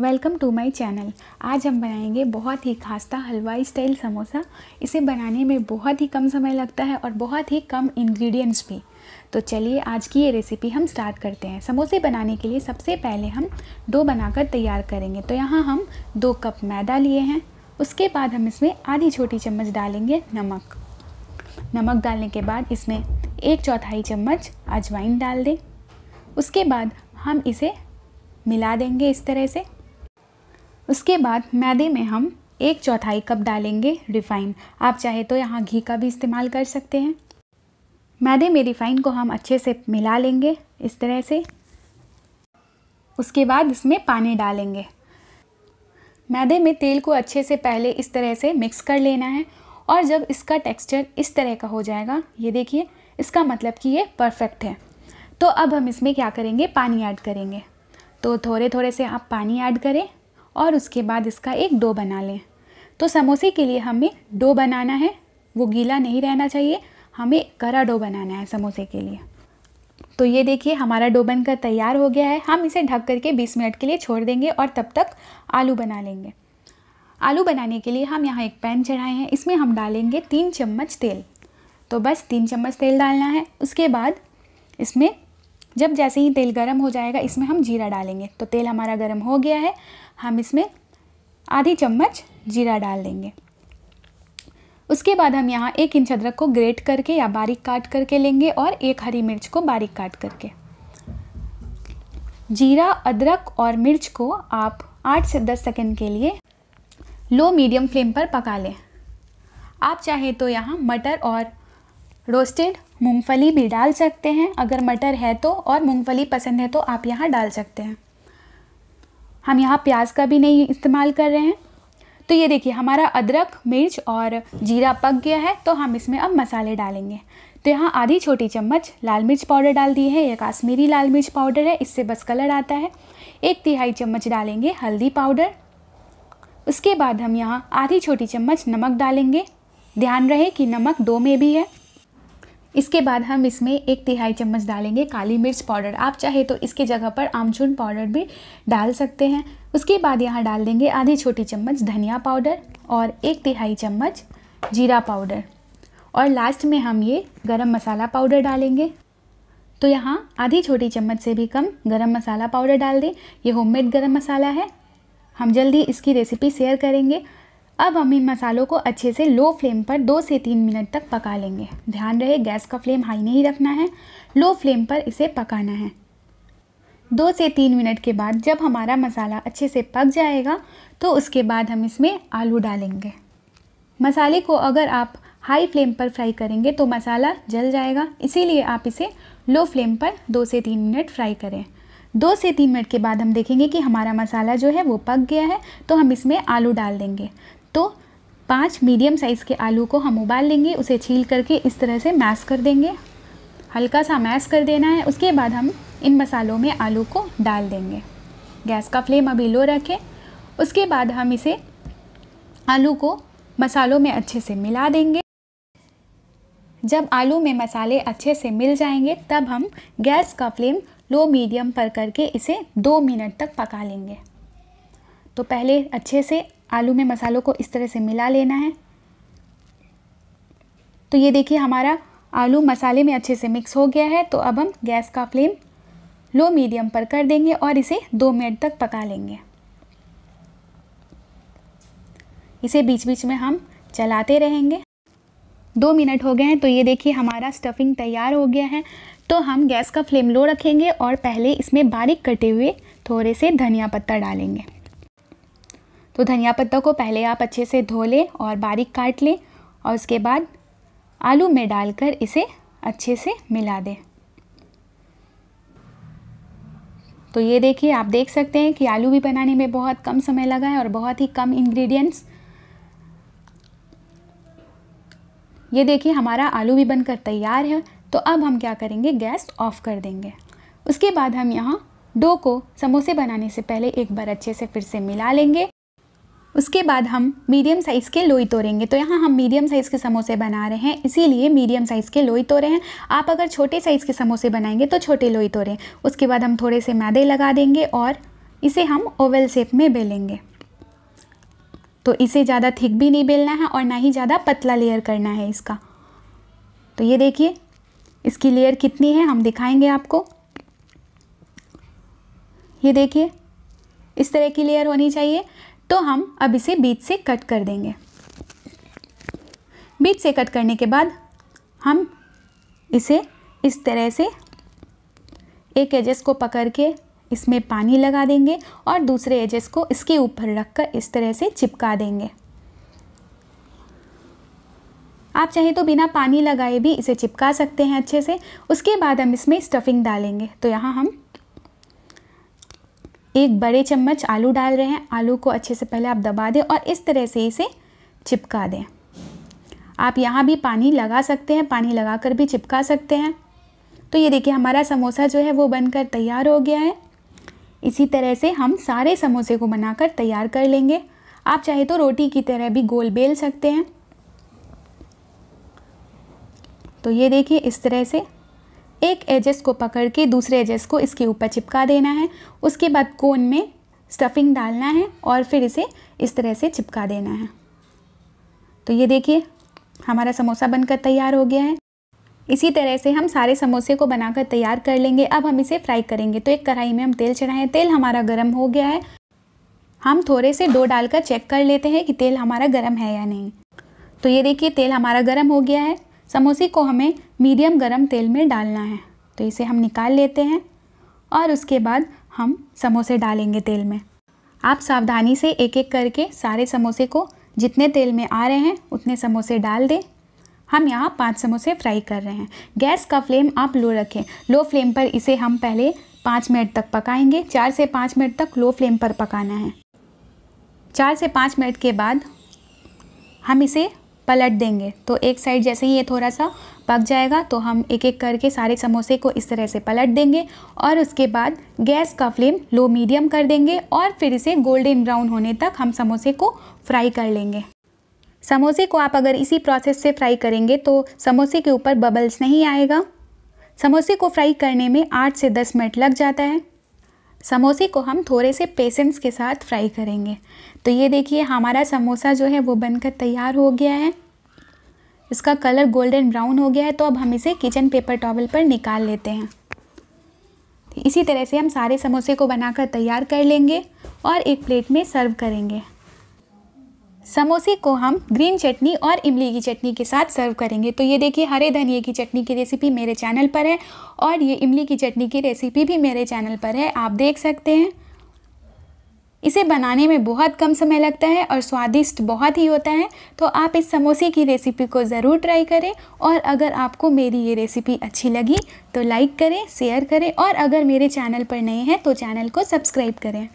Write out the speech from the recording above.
welcome to my channel आज हम बनाएंगे बहुत ही खास्ता हलवाई स्टाइल समोसा इसे बनाने में बहुत ही कम समय लगता है और बहुत ही कम इंग्रेडिएंट्स भी तो चलिए आज की ये रेसिपी हम स्टार्ट करते हैं समोसे बनाने के लिए सबसे पहले हम डो बनाकर तैयार करेंगे तो यहाँ हम दो कप मैदा लिए हैं उसके बाद हम इसमें आधी छोटी चम्मच डालेंगे नमक नमक डालने के बाद इसमें एक चौथाई चम्मच अजवाइन डाल दें उसके बाद हम इसे मिला देंगे इस तरह से उसके बाद मैदे में हम एक चौथाई कप डालेंगे रिफ़ाइन आप चाहे तो यहाँ घी का भी इस्तेमाल कर सकते हैं मैदे में रिफ़ाइन को हम अच्छे से मिला लेंगे इस तरह से उसके बाद इसमें पानी डालेंगे मैदे में तेल को अच्छे से पहले इस तरह से मिक्स कर लेना है और जब इसका टेक्सचर इस तरह का हो जाएगा ये देखिए इसका मतलब कि ये परफेक्ट है तो अब हम इसमें क्या करेंगे पानी ऐड करेंगे तो थोड़े थोड़े से आप पानी ऐड करें और उसके बाद इसका एक डो बना लें तो समोसे के लिए हमें डो बनाना है वो गीला नहीं रहना चाहिए हमें करा डो बनाना है समोसे के लिए तो ये देखिए हमारा डो बनकर तैयार हो गया है हम इसे ढक करके 20 मिनट के लिए छोड़ देंगे और तब तक आलू बना लेंगे आलू बनाने के लिए हम यहाँ एक पैन चढ़ाए हैं इसमें हम डालेंगे तीन चम्मच तेल तो बस तीन चम्मच तेल डालना है उसके बाद इसमें जब जैसे ही तेल गर्म हो जाएगा इसमें हम जीरा डालेंगे तो तेल हमारा गर्म हो गया है हम इसमें आधी चम्मच जीरा डाल देंगे उसके बाद हम यहाँ एक इंच अदरक को ग्रेट करके या बारीक काट करके लेंगे और एक हरी मिर्च को बारीक काट करके जीरा अदरक और मिर्च को आप आठ से दस सेकेंड के लिए लो मीडियम फ्लेम पर पका लें आप चाहे तो यहाँ मटर और रोस्टेड मूंगफली भी डाल सकते हैं अगर मटर है तो और मूंगफली पसंद है तो आप यहाँ डाल सकते हैं हम यहाँ प्याज का भी नहीं इस्तेमाल कर रहे हैं तो ये देखिए हमारा अदरक मिर्च और जीरा पक गया है तो हम इसमें अब मसाले डालेंगे तो यहाँ आधी छोटी चम्मच लाल मिर्च पाउडर डाल दी है ये काश्मीरी लाल मिर्च पाउडर है इससे बस कलर आता है एक तिहाई चम्मच डालेंगे हल्दी पाउडर उसके बाद हम यहाँ आधी छोटी चम्मच नमक डालेंगे ध्यान रहे कि नमक दो में भी है इसके बाद हम इसमें एक तिहाई चम्मच डालेंगे काली मिर्च पाउडर आप चाहे तो इसके जगह पर आमचून पाउडर भी डाल सकते हैं उसके बाद यहाँ डाल देंगे आधी छोटी चम्मच धनिया पाउडर और एक तिहाई चम्मच जीरा पाउडर और लास्ट में हम ये गरम मसाला पाउडर डालेंगे तो यहाँ आधी छोटी चम्मच से भी कम गरम मसाला पाउडर डाल दें ये होममेड गरम मसाला है हम जल्दी इसकी रेसिपी शेयर करेंगे अब हम इन मसालों को अच्छे से लो फ्लेम पर दो से तीन मिनट तक पका लेंगे ध्यान रहे गैस का फ्लेम हाई नहीं रखना है लो फ्लेम पर इसे पकाना है दो से तीन मिनट के बाद जब हमारा मसाला अच्छे से पक जाएगा तो उसके बाद हम इसमें आलू डालेंगे मसाले को अगर आप हाई फ्लेम पर फ्राई करेंगे तो मसाला जल जाएगा इसीलिए आप इसे लो फ्लेम पर दो से तीन मिनट फ्राई करें दो से तीन मिनट के बाद हम देखेंगे कि हमारा मसाला जो है वो पक गया है तो हम इसमें आलू डाल देंगे तो पांच मीडियम साइज़ के आलू को हम उबाल लेंगे उसे छील करके इस तरह से मैश कर देंगे हल्का सा मैश कर देना है उसके बाद हम इन मसालों में आलू को डाल देंगे गैस का फ्लेम अभी लो रखें उसके बाद हम इसे आलू को मसालों में अच्छे से मिला देंगे जब आलू में मसाले अच्छे से मिल जाएंगे तब हम गैस का फ्लेम लो मीडियम पर करके इसे दो मिनट तक पका लेंगे तो पहले अच्छे से आलू में मसालों को इस तरह से मिला लेना है तो ये देखिए हमारा आलू मसाले में अच्छे से मिक्स हो गया है तो अब हम गैस का फ्लेम लो मीडियम पर कर देंगे और इसे दो मिनट तक पका लेंगे इसे बीच बीच में हम चलाते रहेंगे दो मिनट हो गए हैं तो ये देखिए हमारा स्टफिंग तैयार हो गया है तो हम गैस का फ्लेम लो रखेंगे और पहले इसमें बारीक कटे हुए थोड़े से धनिया पत्ता डालेंगे तो धनिया पत्ता को पहले आप अच्छे से धो लें और बारीक काट लें और उसके बाद आलू में डालकर इसे अच्छे से मिला दें तो ये देखिए आप देख सकते हैं कि आलू भी बनाने में बहुत कम समय लगा है और बहुत ही कम इंग्रेडिएंट्स ये देखिए हमारा आलू भी बनकर तैयार है तो अब हम क्या करेंगे गैस ऑफ कर देंगे उसके बाद हम यहाँ डो को समोसे बनाने से पहले एक बार अच्छे से फिर से मिला लेंगे उसके बाद हम मीडियम साइज़ के लोई तोड़ेंगे तो यहाँ हम मीडियम साइज़ के समोसे बना रहे हैं इसीलिए मीडियम साइज़ के लोई तोड़े हैं आप अगर छोटे साइज़ के समोसे बनाएंगे तो छोटे लोई तोड़े उसके बाद हम थोड़े से मैदे लगा देंगे और इसे हम ओवल शेप में बेलेंगे तो इसे ज़्यादा थिक भी नहीं बेलना है और ना ही ज़्यादा पतला लेयर करना है इसका तो ये देखिए इसकी लेयर कितनी है हम दिखाएंगे आपको ये देखिए इस तरह की लेयर होनी चाहिए तो हम अब इसे बीच से कट कर देंगे बीच से कट करने के बाद हम इसे इस तरह से एक एजेस को पकड़ के इसमें पानी लगा देंगे और दूसरे एजेस को इसके ऊपर रख कर इस तरह से चिपका देंगे आप चाहें तो बिना पानी लगाए भी इसे चिपका सकते हैं अच्छे से उसके बाद हम इसमें स्टफिंग डालेंगे तो यहाँ हम एक बड़े चम्मच आलू डाल रहे हैं आलू को अच्छे से पहले आप दबा दें और इस तरह से इसे चिपका दें आप यहाँ भी पानी लगा सकते हैं पानी लगा कर भी चिपका सकते हैं तो ये देखिए हमारा समोसा जो है वो बनकर तैयार हो गया है इसी तरह से हम सारे समोसे को बनाकर तैयार कर लेंगे आप चाहे तो रोटी की तरह भी गोल बेल सकते हैं तो ये देखिए इस तरह से एक एजेस को पकड़ के दूसरे एजेस को इसके ऊपर चिपका देना है उसके बाद कोन में स्टफिंग डालना है और फिर इसे इस तरह से चिपका देना है तो ये देखिए हमारा समोसा बनकर तैयार हो गया है इसी तरह से हम सारे समोसे को बनाकर तैयार कर लेंगे अब हम इसे फ्राई करेंगे तो एक कढ़ाई में हम तेल चढ़ाएं तेल हमारा गर्म हो गया है हम थोड़े से डो डालकर चेक कर लेते हैं कि तेल हमारा गर्म है या नहीं तो ये देखिए तेल हमारा गर्म हो गया है समोसे को हमें मीडियम गरम तेल में डालना है तो इसे हम निकाल लेते हैं और उसके बाद हम समोसे डालेंगे तेल में आप सावधानी से एक एक करके सारे समोसे को जितने तेल में आ रहे हैं उतने समोसे डाल दें हम यहाँ पाँच समोसे फ्राई कर रहे हैं गैस का फ्लेम आप लो रखें लो फ्लेम पर इसे हम पहले पाँच मिनट तक पकाएंगे चार से पाँच मिनट तक लो फ्लेम पर पकाना है चार से पाँच मिनट के बाद हम इसे पलट देंगे तो एक साइड जैसे ही ये थोड़ा सा पक जाएगा तो हम एक एक करके सारे समोसे को इस तरह से पलट देंगे और उसके बाद गैस का फ्लेम लो मीडियम कर देंगे और फिर इसे गोल्डन ब्राउन होने तक हम समोसे को फ्राई कर लेंगे समोसे को आप अगर इसी प्रोसेस से फ्राई करेंगे तो समोसे के ऊपर बबल्स नहीं आएगा समोसे को फ्राई करने में आठ से दस मिनट लग जाता है समोसे को हम थोड़े से पेशेंस के साथ फ्राई करेंगे तो ये देखिए हमारा समोसा जो है वो बनकर तैयार हो गया है इसका कलर गोल्डन ब्राउन हो गया है तो अब हम इसे किचन पेपर टॉवल पर निकाल लेते हैं इसी तरह से हम सारे समोसे को बनाकर तैयार कर लेंगे और एक प्लेट में सर्व करेंगे समोसे को हम ग्रीन चटनी और इमली की चटनी के साथ सर्व करेंगे तो ये देखिए हरे धनिए की चटनी की रेसिपी मेरे चैनल पर है और ये इमली की चटनी की रेसिपी भी मेरे चैनल पर है आप देख सकते हैं इसे बनाने में बहुत कम समय लगता है और स्वादिष्ट बहुत ही होता है तो आप इस समोसे की रेसिपी को ज़रूर ट्राई करें और अगर आपको मेरी ये रेसिपी अच्छी लगी तो लाइक करें शेयर करें और अगर मेरे चैनल पर नए हैं तो चैनल को सब्सक्राइब करें